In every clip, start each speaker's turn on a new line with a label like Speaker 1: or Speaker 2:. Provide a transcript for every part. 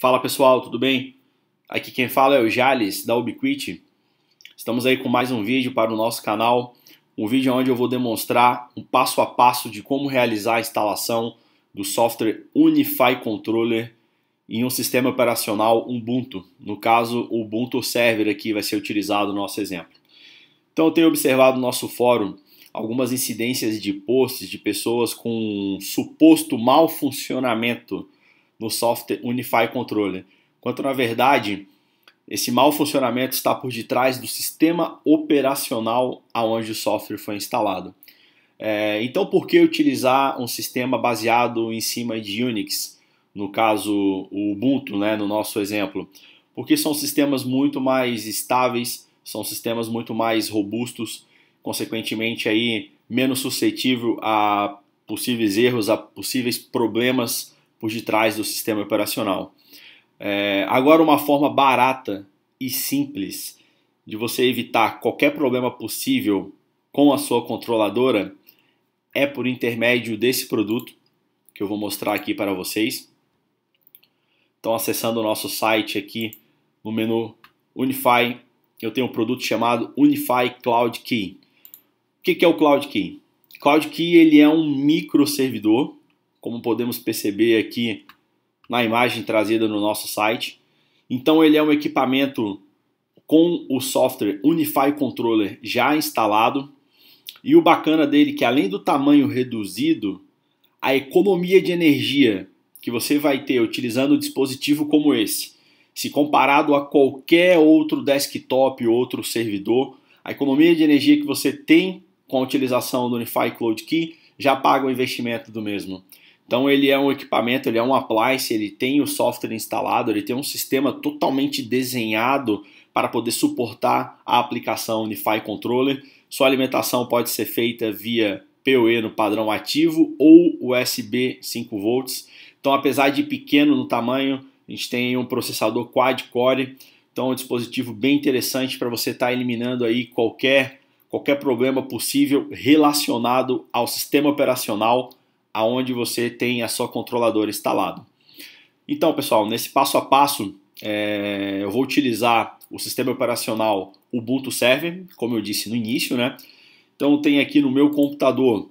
Speaker 1: Fala pessoal, tudo bem? Aqui quem fala é o Jales da Ubiquiti. Estamos aí com mais um vídeo para o nosso canal, um vídeo onde eu vou demonstrar um passo a passo de como realizar a instalação do software Unify Controller em um sistema operacional Ubuntu. No caso, o Ubuntu Server aqui vai ser utilizado no nosso exemplo. Então eu tenho observado no nosso fórum algumas incidências de posts de pessoas com um suposto mau funcionamento no software Unify Controller, quanto na verdade esse mau funcionamento está por detrás do sistema operacional aonde o software foi instalado. É, então, por que utilizar um sistema baseado em cima de Unix, no caso o Ubuntu, né, no nosso exemplo? Porque são sistemas muito mais estáveis, são sistemas muito mais robustos, consequentemente aí menos suscetível a possíveis erros, a possíveis problemas por detrás do sistema operacional. É, agora, uma forma barata e simples de você evitar qualquer problema possível com a sua controladora é por intermédio desse produto que eu vou mostrar aqui para vocês. Então, acessando o nosso site aqui no menu Unify, eu tenho um produto chamado Unify Cloud Key. O que é o Cloud Key? Cloud Key ele é um microservidor como podemos perceber aqui na imagem trazida no nosso site. Então ele é um equipamento com o software Unify Controller já instalado. E o bacana dele é que além do tamanho reduzido, a economia de energia que você vai ter utilizando um dispositivo como esse, se comparado a qualquer outro desktop, outro servidor, a economia de energia que você tem com a utilização do Unify Cloud Key já paga o investimento do mesmo. Então ele é um equipamento, ele é um appliance, ele tem o software instalado, ele tem um sistema totalmente desenhado para poder suportar a aplicação Unify Controller. Sua alimentação pode ser feita via PoE no padrão ativo ou USB 5V. Então apesar de pequeno no tamanho, a gente tem um processador quad-core, então é um dispositivo bem interessante para você estar tá eliminando aí qualquer, qualquer problema possível relacionado ao sistema operacional aonde você tem a sua controladora instalado. Então, pessoal, nesse passo a passo, é, eu vou utilizar o sistema operacional Ubuntu Server, como eu disse no início, né? Então, tem aqui no meu computador,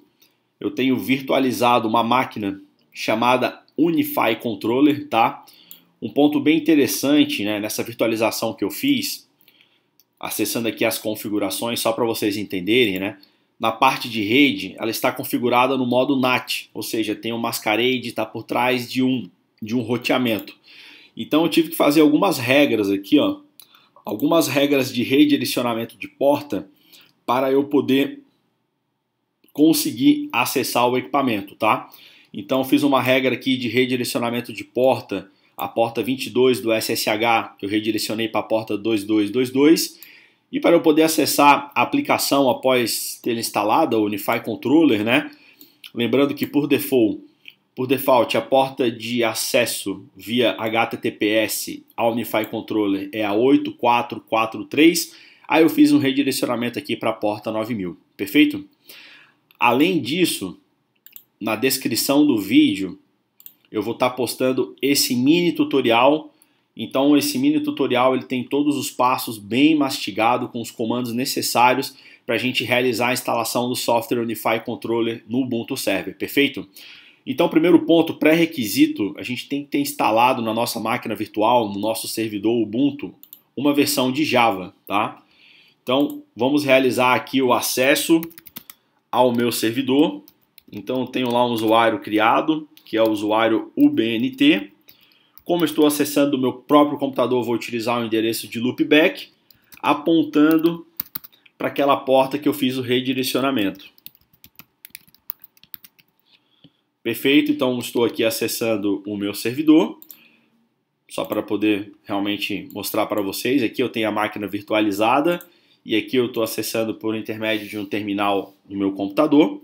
Speaker 1: eu tenho virtualizado uma máquina chamada Unify Controller, tá? Um ponto bem interessante né, nessa virtualização que eu fiz, acessando aqui as configurações, só para vocês entenderem, né? na parte de rede, ela está configurada no modo NAT, ou seja, tem um masquerade, está por trás de um, de um roteamento. Então eu tive que fazer algumas regras aqui, ó, algumas regras de redirecionamento de porta para eu poder conseguir acessar o equipamento, tá? Então fiz uma regra aqui de redirecionamento de porta, a porta 22 do SSH eu redirecionei para a porta 2222 e para eu poder acessar a aplicação após ter instalado o Unify Controller, né? Lembrando que por default, por default, a porta de acesso via HTTPS ao Unify Controller é a 8443. Aí eu fiz um redirecionamento aqui para a porta 9000, perfeito? Além disso, na descrição do vídeo, eu vou estar postando esse mini tutorial então esse mini tutorial ele tem todos os passos bem mastigado com os comandos necessários para a gente realizar a instalação do software Unify Controller no Ubuntu Server, perfeito? Então, primeiro ponto, pré-requisito, a gente tem que ter instalado na nossa máquina virtual, no nosso servidor Ubuntu, uma versão de Java, tá? Então, vamos realizar aqui o acesso ao meu servidor. Então, eu tenho lá um usuário criado, que é o usuário UBNT, como estou acessando o meu próprio computador, vou utilizar o endereço de loopback, apontando para aquela porta que eu fiz o redirecionamento. Perfeito, então estou aqui acessando o meu servidor, só para poder realmente mostrar para vocês. Aqui eu tenho a máquina virtualizada e aqui eu estou acessando por intermédio de um terminal no meu computador.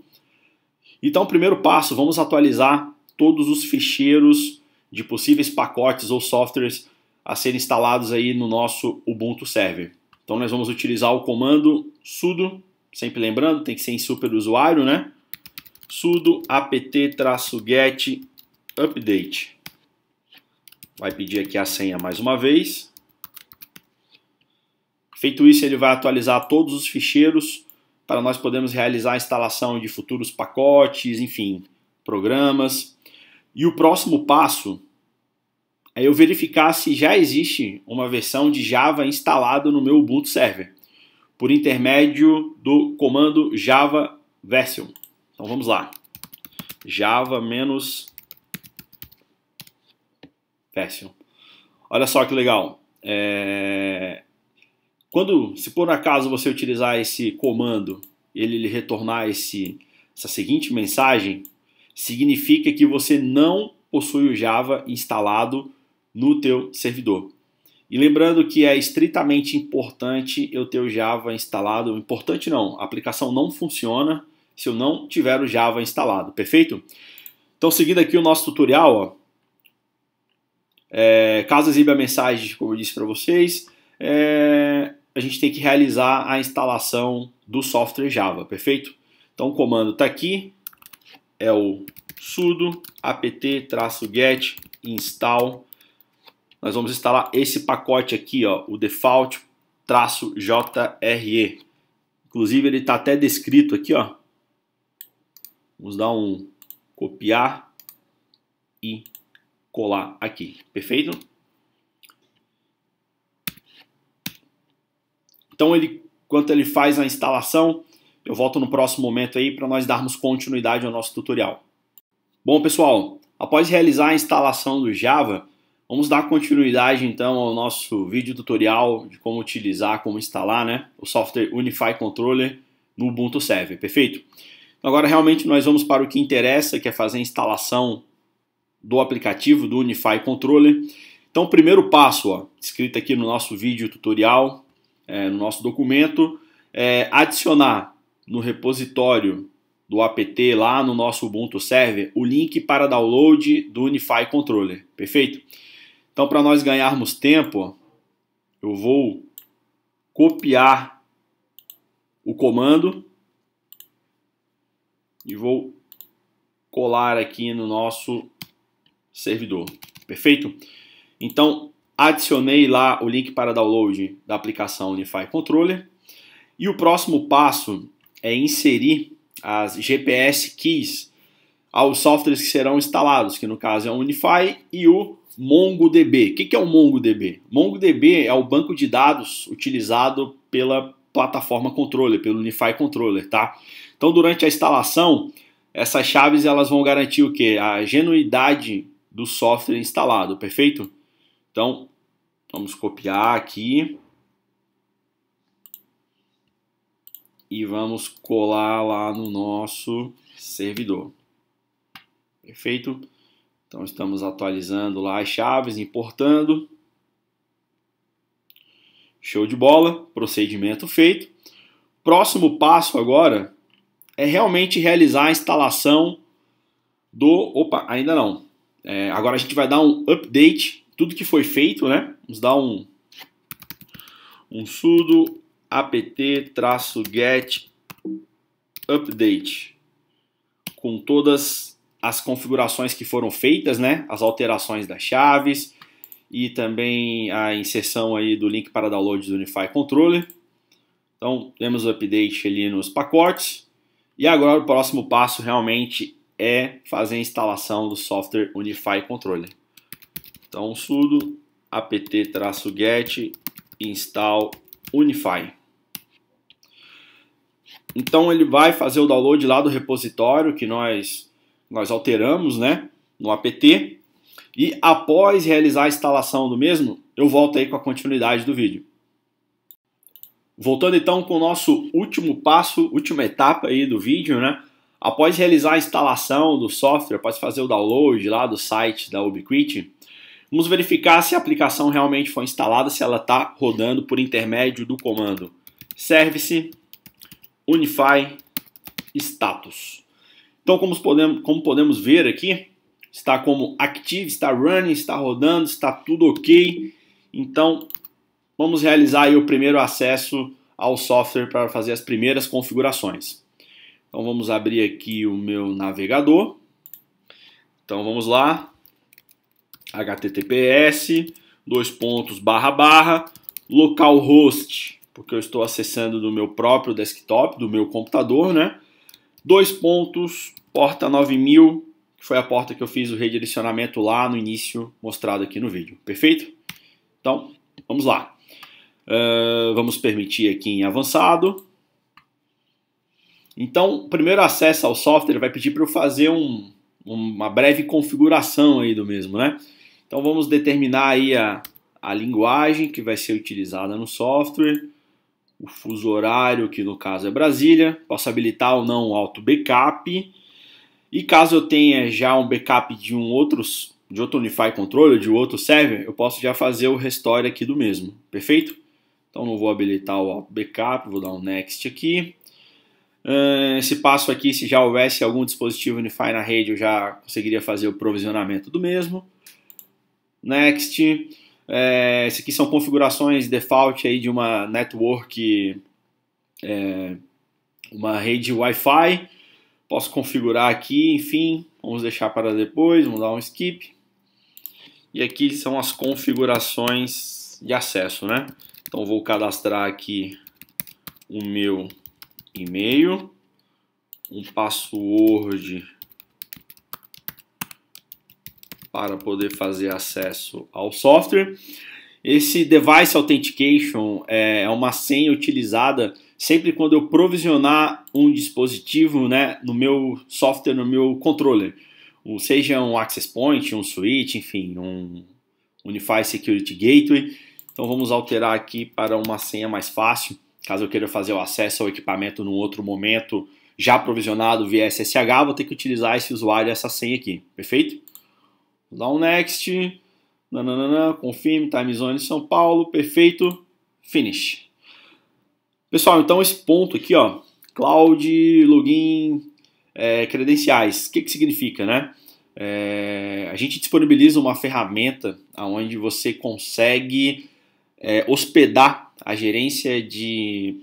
Speaker 1: Então, primeiro passo, vamos atualizar todos os ficheiros de possíveis pacotes ou softwares a serem instalados aí no nosso Ubuntu Server. Então nós vamos utilizar o comando sudo, sempre lembrando, tem que ser em superusuário, né? sudo apt-get update. Vai pedir aqui a senha mais uma vez. Feito isso, ele vai atualizar todos os ficheiros para nós podermos realizar a instalação de futuros pacotes, enfim, programas. E o próximo passo é eu verificar se já existe uma versão de Java instalada no meu Ubuntu Server, por intermédio do comando java version. Então vamos lá. java menos version. Olha só que legal. É... Quando, se por acaso você utilizar esse comando, ele lhe retornar esse, essa seguinte mensagem, significa que você não possui o Java instalado no teu servidor. E lembrando que é estritamente importante eu ter o Java instalado. Importante não, a aplicação não funciona se eu não tiver o Java instalado, perfeito? Então, seguindo aqui o nosso tutorial, ó, é, caso exiba mensagem, como eu disse para vocês, é, a gente tem que realizar a instalação do software Java, perfeito? Então, o comando está aqui, é o sudo apt-get install nós vamos instalar esse pacote aqui, ó, o default-jre. Inclusive ele está até descrito aqui, ó. Vamos dar um copiar e colar aqui, perfeito? Então ele, enquanto ele faz a instalação, eu volto no próximo momento aí para nós darmos continuidade ao nosso tutorial. Bom pessoal, após realizar a instalação do Java, Vamos dar continuidade então ao nosso vídeo tutorial de como utilizar, como instalar né, o software Unify Controller no Ubuntu Server, perfeito? Então, agora realmente nós vamos para o que interessa, que é fazer a instalação do aplicativo do Unify Controller. Então o primeiro passo, ó, escrito aqui no nosso vídeo tutorial, é, no nosso documento, é adicionar no repositório do apt lá no nosso Ubuntu Server o link para download do Unify Controller, perfeito? Então, para nós ganharmos tempo, eu vou copiar o comando e vou colar aqui no nosso servidor. Perfeito? Então, adicionei lá o link para download da aplicação Unify Controller. E o próximo passo é inserir as GPS keys aos softwares que serão instalados, que no caso é o Unify e o MongoDB. O que é o MongoDB? MongoDB é o banco de dados utilizado pela plataforma controller, pelo Unify Controller, tá? Então, durante a instalação, essas chaves elas vão garantir o que? A genuidade do software instalado, perfeito? Então, vamos copiar aqui. E vamos colar lá no nosso servidor. Perfeito? Então estamos atualizando lá as chaves, importando. Show de bola, procedimento feito. Próximo passo agora é realmente realizar a instalação do. Opa, ainda não. É, agora a gente vai dar um update, tudo que foi feito, né? Vamos dar um, um sudo apt-get update com todas as configurações que foram feitas, né? As alterações das chaves e também a inserção aí do link para download do Unify Controller. Então, temos o update ali nos pacotes. E agora o próximo passo realmente é fazer a instalação do software Unify Controller. Então, sudo apt-get install Unify. Então ele vai fazer o download lá do repositório que nós nós alteramos né, no APT. E após realizar a instalação do mesmo, eu volto aí com a continuidade do vídeo. Voltando então com o nosso último passo, última etapa aí do vídeo, né? Após realizar a instalação do software, após fazer o download lá do site da Ubiquiti, vamos verificar se a aplicação realmente foi instalada, se ela está rodando por intermédio do comando service unify status. Então, como podemos, como podemos ver aqui, está como active, está running, está rodando, está tudo ok. Então, vamos realizar o primeiro acesso ao software para fazer as primeiras configurações. Então, vamos abrir aqui o meu navegador. Então, vamos lá. https dois pontos barra barra localhost, porque eu estou acessando do meu próprio desktop, do meu computador, né? Dois pontos porta 9000, que foi a porta que eu fiz o redirecionamento lá no início, mostrado aqui no vídeo, perfeito? Então, vamos lá. Uh, vamos permitir aqui em avançado. Então, primeiro acesso ao software vai pedir para eu fazer um, uma breve configuração aí do mesmo, né? Então vamos determinar aí a, a linguagem que vai ser utilizada no software, o fuso horário, que no caso é Brasília, posso habilitar ou não o auto backup, e caso eu tenha já um backup de um outro, de outro Unify Controller, de outro server, eu posso já fazer o restore aqui do mesmo, perfeito? Então não vou habilitar o backup, vou dar um next aqui. Ah, esse passo aqui, se já houvesse algum dispositivo Unify na rede, eu já conseguiria fazer o provisionamento do mesmo. Next. Eh, esse aqui são configurações default aí de uma network, eh, uma rede Wi-Fi. Posso configurar aqui, enfim, vamos deixar para depois, vamos dar um skip. E aqui são as configurações de acesso, né? Então vou cadastrar aqui o meu e-mail, um password para poder fazer acesso ao software. Esse device authentication é uma senha utilizada sempre quando eu provisionar um dispositivo né, no meu software, no meu controller, ou seja um access point, um switch, enfim, um Unify Security Gateway. Então vamos alterar aqui para uma senha mais fácil, caso eu queira fazer o acesso ao equipamento num outro momento já provisionado via SSH, vou ter que utilizar esse usuário e essa senha aqui, perfeito? Vou dar um next, confirme, time zone São Paulo, perfeito, finish. Pessoal, então esse ponto aqui, ó, cloud, login, é, credenciais, o que, que significa, né? É, a gente disponibiliza uma ferramenta onde você consegue é, hospedar a gerência de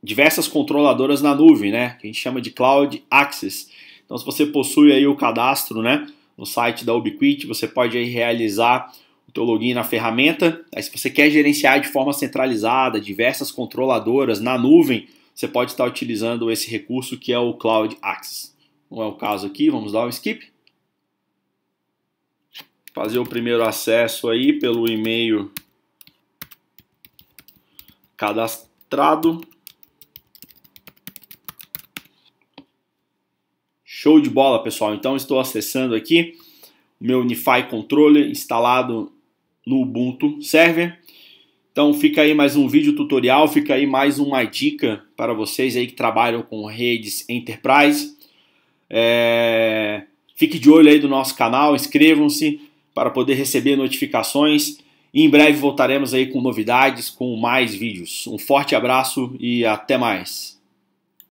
Speaker 1: diversas controladoras na nuvem, né? Que a gente chama de Cloud Access. Então, se você possui aí o cadastro, né, no site da Ubiquiti, você pode aí realizar o teu login na ferramenta. Aí, se você quer gerenciar de forma centralizada diversas controladoras na nuvem, você pode estar utilizando esse recurso que é o Cloud Access. Não é o caso aqui, vamos dar um skip. Fazer o primeiro acesso aí pelo e-mail cadastrado. Show de bola, pessoal. Então estou acessando aqui o meu Unify Controller instalado no Ubuntu Server. Então fica aí mais um vídeo tutorial, fica aí mais uma dica para vocês aí que trabalham com redes enterprise. É... Fique de olho aí do nosso canal, inscrevam-se para poder receber notificações. E em breve voltaremos aí com novidades, com mais vídeos. Um forte abraço e até mais.